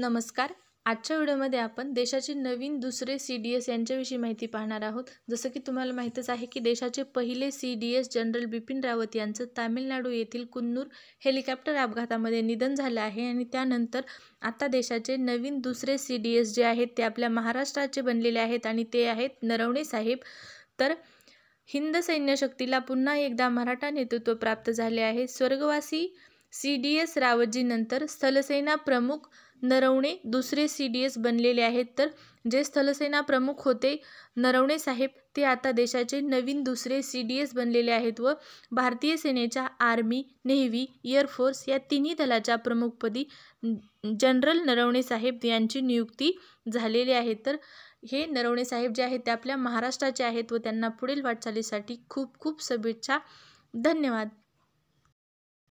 नमस्कार आजच्या व्हिडिओमध्ये आपण देशाचे नवीन दुसरे सी डी एस यांच्याविषयी माहिती पाहणार आहोत जसं की तुम्हाला माहीतच आहे की देशाचे पहिले C D S general Bipin Rawat यांचं तामिळनाडू येथील कुन्नूर हेलिकॉप्टर अपघातामध्ये निधन झालं आहे आणि त्यानंतर आता देशाचे नवीन दुसरे सी डी एस जे आहेत ते आपल्या महाराष्ट्राचे बनलेले आहेत आणि ते आहेत नरवणे साहेब तर हिंद सैन्यशक्तीला पुन्हा एकदा मराठा नेतृत्व प्राप्त झाले आहे स्वर्गवासी सी डी एस रावतजीनंतर स्थलसेना प्रमुख नरवणे दुसरे सी डी एस बनलेले आहेत तर जे स्थलसेना प्रमुख होते नरवणे साहेब ते आता देशाचे नवीन दुसरे सी डी एस बनलेले आहेत व भारतीय सेनेच्या आर्मी नेव्ही एअरफोर्स या तिन्ही दलाच्या प्रमुखपदी जनरल नरवणे साहेब यांची नियुक्ती झालेली आहे तर हे नरवणे साहेब जे आहेत ते आपल्या महाराष्ट्राचे आहेत व त्यांना पुढील वाटचालीसाठी खूप खूप शुभेच्छा धन्यवाद